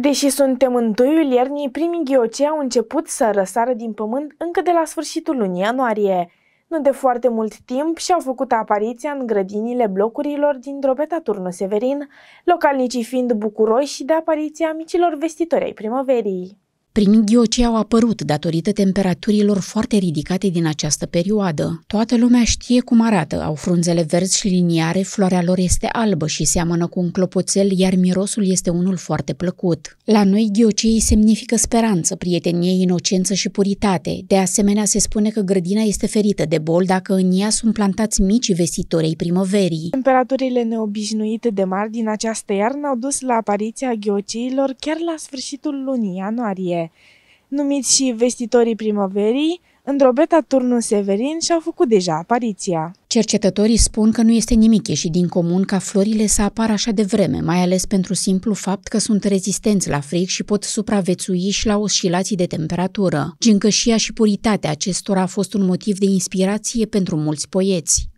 Deși suntem în doiul iernii, primii ghiocei au început să răsară din pământ încă de la sfârșitul lunii ianuarie. Nu de foarte mult timp și-au făcut apariția în grădinile blocurilor din drobeta Turnu Severin, localnicii fiind bucuroși de apariția micilor vestitori ai primăverii. Prin ghiocei au apărut datorită temperaturilor foarte ridicate din această perioadă. Toată lumea știe cum arată, au frunzele verzi și liniare, floarea lor este albă și seamănă cu un clopoțel, iar mirosul este unul foarte plăcut. La noi ghiocei semnifică speranță, prietenie, inocență și puritate. De asemenea, se spune că grădina este ferită de bol dacă în ea sunt plantați mici vestitori primăverii. Temperaturile neobișnuite de mari din această iarnă au dus la apariția ghioceilor chiar la sfârșitul lunii ianuarie numiți și vestitorii primăverii, în drobeta turnul Severin și-au făcut deja apariția. Cercetătorii spun că nu este nimic ieșit din comun ca florile să apară așa de vreme, mai ales pentru simplu fapt că sunt rezistenți la fric și pot supraviețui și la oscilații de temperatură. Gincășia și puritatea acestora a fost un motiv de inspirație pentru mulți poeți.